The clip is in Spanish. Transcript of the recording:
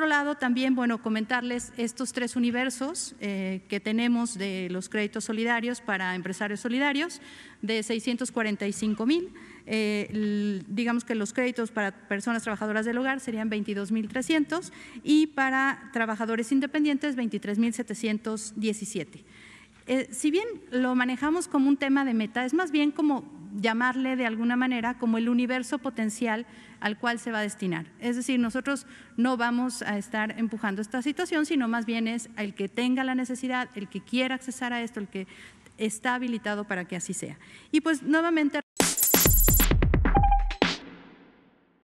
otro lado, también, bueno, comentarles estos tres universos eh, que tenemos de los créditos solidarios para empresarios solidarios, de 645 mil. Eh, digamos que los créditos para personas trabajadoras del hogar serían 22.300 y para trabajadores independientes 23.717. Eh, si bien lo manejamos como un tema de meta, es más bien como llamarle de alguna manera como el universo potencial al cual se va a destinar. Es decir, nosotros no vamos a estar empujando esta situación, sino más bien es el que tenga la necesidad, el que quiera accesar a esto, el que está habilitado para que así sea. Y pues nuevamente